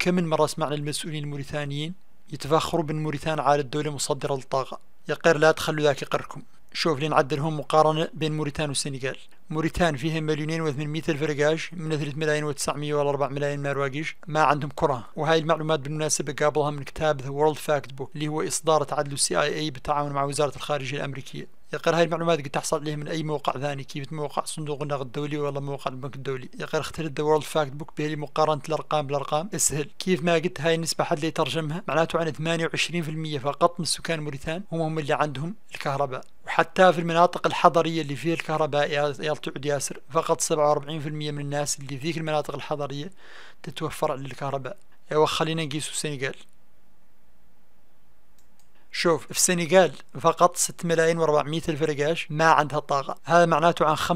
كم من مرة سمعنا المسؤولين الموريتانيين يتفاخروا بأن موريتان عاد دولة مصدرة للطاقة يقر لا تخلوا ذاك يقركم شوف لين عدلهم مقارنة بين موريتان والسنغال موريتان فيها مليونين و800 ألف رقاج من 3 ملايين و900 ولا 4 ملايين مراواقيش ما عندهم كرة وهاي المعلومات بالمناسبة قابلها من كتاب ذا وورلد فاكت بوك اللي هو إصدار تعدل السي اي اي بالتعاون مع وزارة الخارجية الأمريكية يقر هاي المعلومات قد تحصل عليها من أي موقع ثاني كيف موقع صندوق النقد الدولي ولا موقع البنك الدولي يقر اخترد ذا وورلد فاكت بوك بهي مقارنة الأرقام بالأرقام اسهل كيف ما قلت هاي النسبة حد اللي يترجمها معناته عن 28% فقط من سكان موريتان هم هم اللي عندهم الكهرباء وحتى في المناطق الحضرية اللي فيها الكهرباء يا تعود ياسر فقط 47% من الناس اللي فيك المناطق الحضرية تتوفر على الكهرباء ايوا خلينا نقيسوا السنغال شوف في السنغال فقط 6 ملايين و400 الف رقاش ما عندها الطاقة هذا معناته عن 55%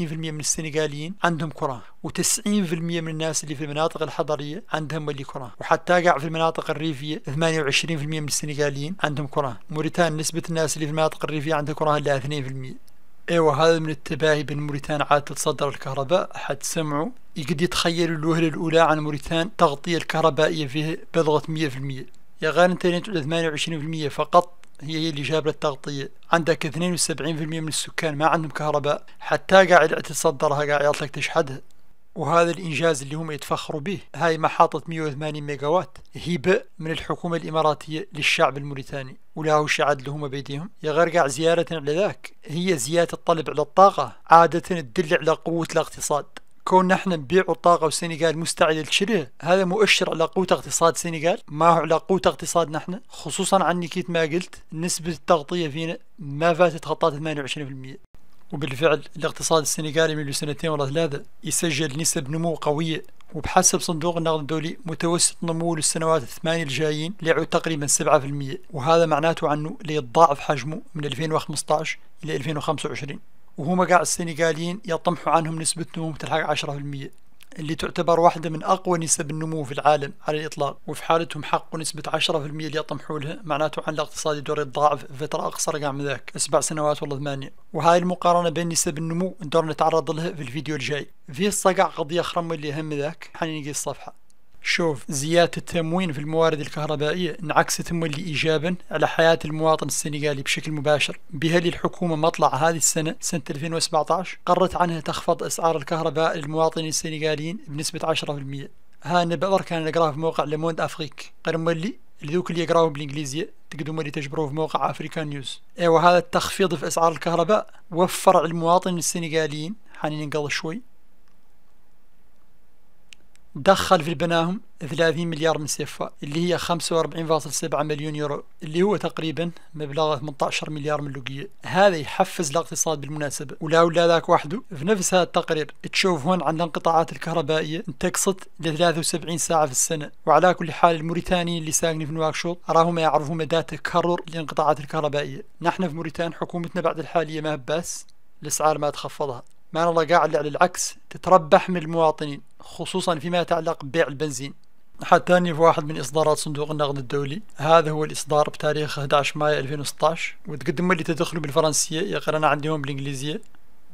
من السنغاليين عندهم كرة و90% من الناس اللي في المناطق الحضرية عندهم ولي كرة وحتى قاع في المناطق الريفية 28% من السنغاليين عندهم كرة موريتان نسبة الناس اللي في المناطق الريفية عندها كرة إلا 2% ايوه هذا من التباهي بين موريتان عاد تتصدر الكهرباء حد سمعوا يقد يتخيلوا الوهلة الأولى عن موريتان تغطية الكهربائية فيه بلغت 100% يغار تنتهي إلى 28% فقط هي اللي جابة التغطية عندك 72% من السكان ما عندهم كهرباء حتى قاعد تتصدرها قاعد يعطلك تشحدها وهذا الإنجاز اللي هم يتفخروا به هاي محطة 180 ميجاوات هبة من الحكومة الإماراتية للشعب الموريتاني ولا هو اللي هم بيديهم يا غير قاع زيارة على ذاك هي زيادة الطلب على الطاقة عادة تدل على قوة الاقتصاد كون نحن نبيع الطاقة والسنغال مستعد لشريها هذا مؤشر على قوة اقتصاد السنغال ما هو على قوة اقتصاد نحن خصوصا عن كيف ما قلت نسبة التغطية فينا ما فاتت خطات 28% وبالفعل الاقتصاد السنغالي من سنتين ولا ثلاثة يسجل نسب نمو قوية وبحسب صندوق النقد الدولي متوسط نمو للسنوات الثمانية الجايين ليعود تقريبا 7% وهذا معناته عنه ليتضاعف حجمه من 2015 إلى 2025 وهما قاع السنغاليين يطمحوا عنهم نسبة نمو تلحق 10% اللي تعتبر واحدة من أقوى نسب النمو في العالم على الإطلاق وفي حالتهم حقوا نسبة 10% اللي يطمحوا لها معناته عن الاقتصاد دور يتضاعف في فترة أقصر قاع من ذاك سبع سنوات ولا ثمانية وهاي المقارنة بين نسب النمو دور نتعرض لها في الفيديو الجاي في الصقع قضية خرم اللي أهم ذاك حنيجي الصفحة شوف زيادة التموين في الموارد الكهربائية انعكست مولي إيجابا على حياة المواطن السنغالي بشكل مباشر بهل الحكومة مطلع هذه السنة سنة 2017 قررت عنها تخفض أسعار الكهرباء للمواطنين السنغاليين بنسبة 10% ها نبأ كان نقراه في موقع لموند أفريك قرر مولي ذوك اللي يقراوه بالانجليزية تقدروا اللي تجبروه في موقع افريكا نيوز ايوا هذا التخفيض في اسعار الكهرباء وفر على المواطنين السنغاليين حنين نقل شوي دخل في البناهم 30 مليار من سيفا اللي هي 45.7 مليون يورو اللي هو تقريبا مبلغ 18 مليار من اللوقية هذا يحفز الاقتصاد بالمناسبة ولا ولا ذاك وحده في نفس هذا التقرير تشوف هون عن الانقطاعات الكهربائية انتقصت ل 73 ساعة في السنة وعلى كل حال الموريتانيين اللي ساكنين في نواكشوط راهم يعرفوا مدى تكرر الانقطاعات الكهربائية نحن في موريتان حكومتنا بعد الحالية ما بس الاسعار ما تخفضها ما الله قاعد على العكس تتربح من المواطنين خصوصا فيما يتعلق ببيع البنزين حتى أني في واحد من إصدارات صندوق النقد الدولي هذا هو الإصدار بتاريخ 11 مايو 2016 وتقدم لي تدخلوا بالفرنسية يقرانا عندهم بالإنجليزية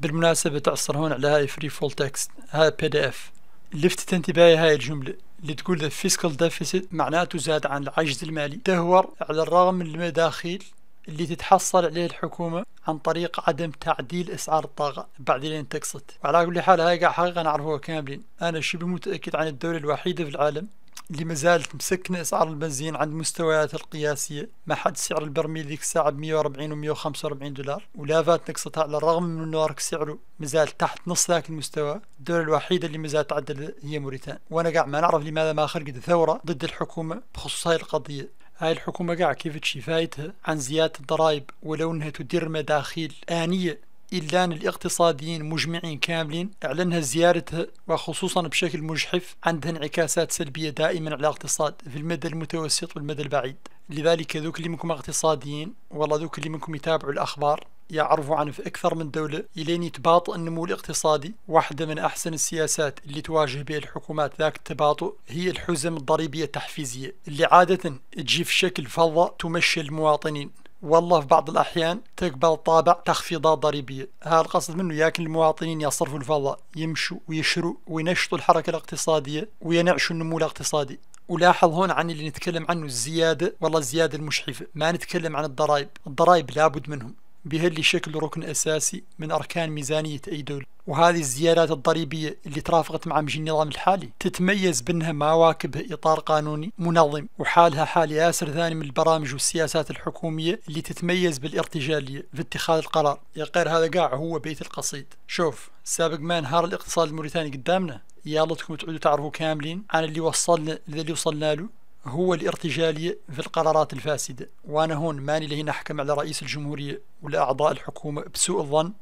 بالمناسبة تعصر هون على هاي فري فول تكست هاي بي دي اف لفتت انتباهي هاي الجملة اللي تقول ذا فيسكال ديفيسيت معناته زاد عن العجز المالي تهور على الرغم من المداخيل اللي تتحصل عليه الحكومة عن طريق عدم تعديل اسعار الطاقه بعدين انتقصت وعلى كل حال هاي قاعد حقيقه نعرفوها كاملين انا شبه متاكد عن الدوله الوحيده في العالم اللي ما زالت مسكنة أسعار البنزين عند مستوياتها القياسية ما حد سعر البرميل ذيك الساعة ب 140 و 145 دولار ولا فات نقصتها على الرغم من أنه سعره مازال تحت نص ذاك المستوى الدولة الوحيدة اللي مازالت تعدل هي موريتانيا وأنا قاعد ما نعرف لماذا ما خرجت ثورة ضد الحكومة بخصوص هاي القضية هاي الحكومة قاع كيف تشفايتها عن زيادة الضرائب ولو انها تدير مداخيل آنية إلا أن الاقتصاديين مجمعين كاملين أعلنها زيارتها وخصوصا بشكل مجحف عندها انعكاسات سلبية دائما على الاقتصاد في المدى المتوسط والمدى البعيد لذلك ذوك اللي منكم اقتصاديين والله ذوك اللي منكم يتابعوا الأخبار يعرف عن في أكثر من دولة إلين يتباطئ النمو الاقتصادي واحدة من أحسن السياسات اللي تواجه بها الحكومات ذاك التباطؤ هي الحزم الضريبية التحفيزية اللي عادة تجي في شكل فضة تمشي المواطنين والله في بعض الأحيان تقبل طابع تخفيضات ضريبية هذا القصد منه ياكل المواطنين يصرفوا الفضة يمشوا ويشروا وينشطوا الحركة الاقتصادية وينعشوا النمو الاقتصادي ولاحظ هون عن اللي نتكلم عنه الزيادة والله الزيادة المشحفة ما نتكلم عن الضرائب الضرائب لابد منهم بهاللي شكل ركن أساسي من أركان ميزانية أي دولة وهذه الزيادات الضريبية اللي ترافقت مع مجي النظام الحالي تتميز بأنها ما واكبها إطار قانوني منظم وحالها حال ياسر ثاني من البرامج والسياسات الحكومية اللي تتميز بالارتجالية في اتخاذ القرار يا غير هذا قاع هو بيت القصيد شوف سابق ما انهار الاقتصاد الموريتاني قدامنا يا لطكم تعودوا تعرفوا كاملين عن اللي وصلنا اللي وصلنا له هو الارتجالي في القرارات الفاسدة وأنا هون ماني لهي نحكم على رئيس الجمهورية ولا أعضاء الحكومة بسوء الظن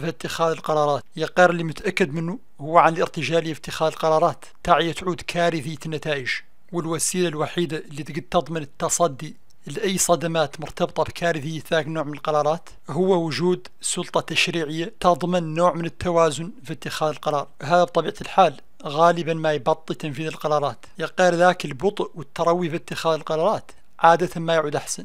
في اتخاذ القرارات يقار اللي متأكد منه هو عن الارتجالية في اتخاذ القرارات تعي تعود كارثية النتائج والوسيلة الوحيدة اللي تقد تضمن التصدي لأي صدمات مرتبطة بكارثية ذاك النوع من القرارات هو وجود سلطة تشريعية تضمن نوع من التوازن في اتخاذ القرار هذا بطبيعة الحال غالبا ما يبطئ تنفيذ القرارات يقال ذاك البطء والتروي في اتخاذ القرارات عادة ما يعود أحسن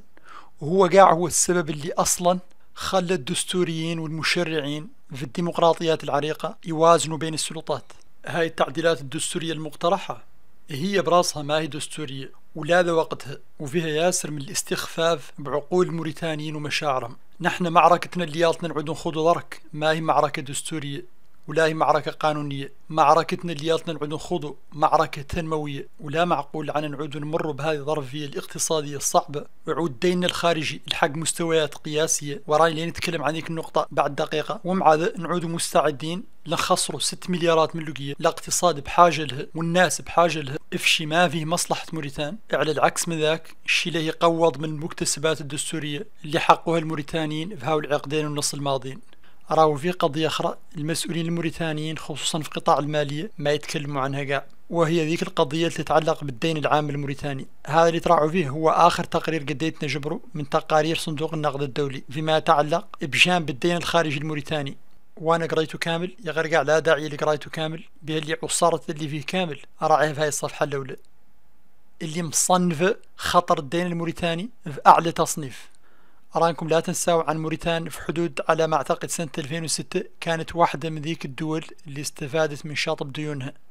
وهو قاع هو السبب اللي أصلا خلى الدستوريين والمشرعين في الديمقراطيات العريقة يوازنوا بين السلطات هاي التعديلات الدستورية المقترحة هي براسها ما هي دستورية ولا ذا وقتها وفيها ياسر من الاستخفاف بعقول الموريتانيين ومشاعرهم نحن معركتنا اللي يالتنا نعود نخوض ضرك ما هي معركة دستورية ولا هي معركة قانونية معركتنا اللي يالتنا نعود نخوضو معركة تنموية ولا معقول عن نعود نمروا بهذه الظرفية الاقتصادية الصعبة وعود ديننا الخارجي لحق مستويات قياسية وراي لين نتكلم عن ذيك النقطة بعد دقيقة ومع ذا نعود مستعدين لنخسروا 6 مليارات من لقية الاقتصاد بحاجة لها والناس بحاجة لها افشي ما فيه مصلحة موريتان على العكس من ذاك الشي اللي يقوض من المكتسبات الدستورية اللي حقوها الموريتانيين في هاو العقدين ونص الماضين راهو في قضية أخرى المسؤولين الموريتانيين خصوصا في قطاع المالية ما يتكلموا عنها كاع وهي ذيك القضية اللي تتعلق بالدين العام الموريتاني هذا اللي تراعوا فيه هو آخر تقرير قديت نجبره من تقارير صندوق النقد الدولي فيما يتعلق بجانب الدين الخارجي الموريتاني وانا قريته كامل يا غير كاع لا داعي اللي قريته كامل بها اللي عصرت اللي فيه كامل اراعيه في هاي الصفحة الأولى اللي مصنفة خطر الدين الموريتاني في أعلى تصنيف أراكم لا تنسوا عن موريتان في حدود على ما أعتقد سنة 2006 كانت واحدة من ذيك الدول اللي استفادت من شاطب ديونها